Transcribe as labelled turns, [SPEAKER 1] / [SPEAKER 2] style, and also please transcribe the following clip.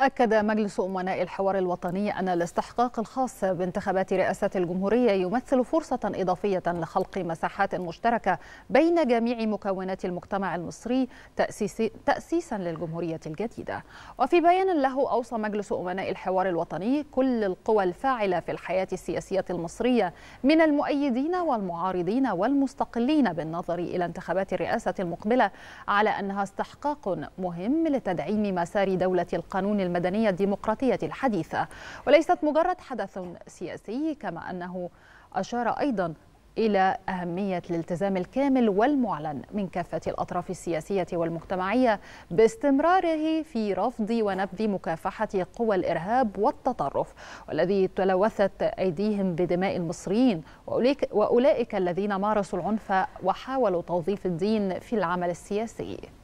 [SPEAKER 1] أكد مجلس أمناء الحوار الوطني أن الاستحقاق الخاص بانتخابات رئاسة الجمهورية يمثل فرصة إضافية لخلق مساحات مشتركة بين جميع مكونات المجتمع المصري تأسيسا للجمهورية الجديدة وفي بيان له أوصى مجلس أمناء الحوار الوطني كل القوى الفاعلة في الحياة السياسية المصرية من المؤيدين والمعارضين والمستقلين بالنظر إلى انتخابات الرئاسة المقبلة على أنها استحقاق مهم لتدعيم مسار دولة القانون المدنية الديمقراطية الحديثة وليست مجرد حدث سياسي كما أنه أشار أيضا إلى أهمية الالتزام الكامل والمعلن من كافة الأطراف السياسية والمجتمعية باستمراره في رفض ونبذ مكافحة قوى الإرهاب والتطرف والذي تلوثت أيديهم بدماء المصريين وأولئك, الذين مارسوا العنف وحاولوا توظيف الدين في العمل السياسي